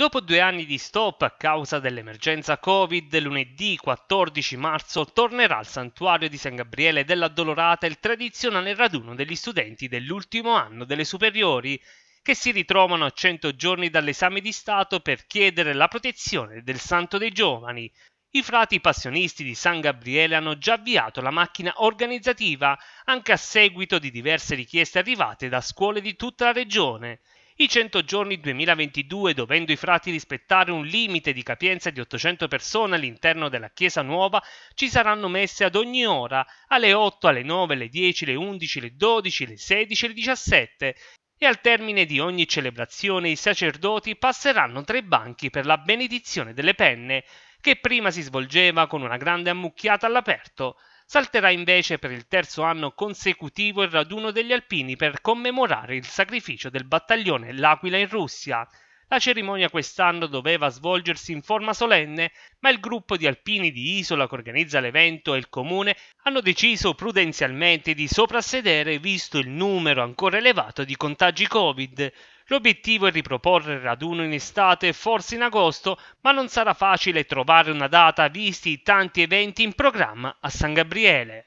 Dopo due anni di stop a causa dell'emergenza Covid, lunedì 14 marzo tornerà al santuario di San Gabriele dell'Addolorata il tradizionale raduno degli studenti dell'ultimo anno delle superiori che si ritrovano a 100 giorni dall'esame di Stato per chiedere la protezione del Santo dei Giovani. I frati passionisti di San Gabriele hanno già avviato la macchina organizzativa anche a seguito di diverse richieste arrivate da scuole di tutta la regione i 100 giorni 2022, dovendo i frati rispettare un limite di capienza di 800 persone all'interno della Chiesa Nuova, ci saranno messe ad ogni ora, alle 8, alle 9, alle 10, alle 11, alle 12, alle 16, alle 17 e al termine di ogni celebrazione i sacerdoti passeranno tra i banchi per la benedizione delle penne, che prima si svolgeva con una grande ammucchiata all'aperto, salterà invece per il terzo anno consecutivo il raduno degli alpini per commemorare il sacrificio del battaglione L'Aquila in Russia, la cerimonia quest'anno doveva svolgersi in forma solenne, ma il gruppo di alpini di Isola che organizza l'evento e il comune hanno deciso prudenzialmente di soprassedere visto il numero ancora elevato di contagi Covid. L'obiettivo è riproporre il raduno in estate forse in agosto, ma non sarà facile trovare una data visti i tanti eventi in programma a San Gabriele.